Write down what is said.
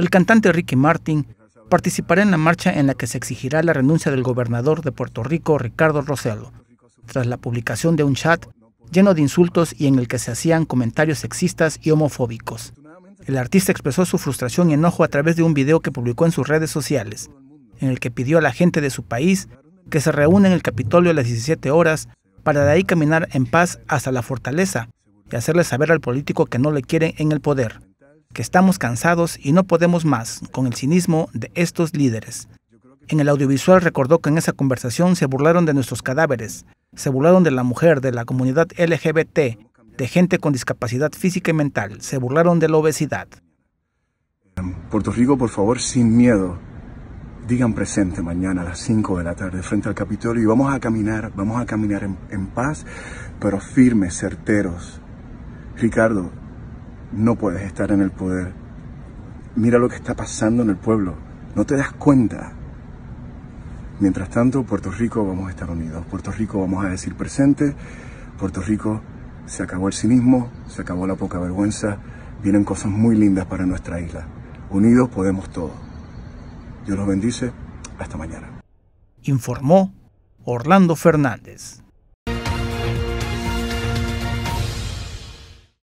el cantante Ricky Martin participará en la marcha en la que se exigirá la renuncia del gobernador de Puerto Rico, Ricardo Rossello, tras la publicación de un chat lleno de insultos y en el que se hacían comentarios sexistas y homofóbicos. El artista expresó su frustración y enojo a través de un video que publicó en sus redes sociales, en el que pidió a la gente de su país que se reúna en el Capitolio a las 17 horas para de ahí caminar en paz hasta la fortaleza y hacerle saber al político que no le quieren en el poder, que estamos cansados y no podemos más con el cinismo de estos líderes. En el audiovisual recordó que en esa conversación se burlaron de nuestros cadáveres, se burlaron de la mujer, de la comunidad LGBT, de gente con discapacidad física y mental, se burlaron de la obesidad. Puerto Rico, por favor, sin miedo, digan presente mañana a las 5 de la tarde frente al Capitolio y vamos a caminar, vamos a caminar en, en paz, pero firmes, certeros. Ricardo, no puedes estar en el poder. Mira lo que está pasando en el pueblo. No te das cuenta. Mientras tanto, Puerto Rico vamos a estar unidos. Puerto Rico vamos a decir presente. Puerto Rico se acabó el cinismo, se acabó la poca vergüenza. Vienen cosas muy lindas para nuestra isla. Unidos podemos todo. Dios los bendice. Hasta mañana. Informó Orlando Fernández.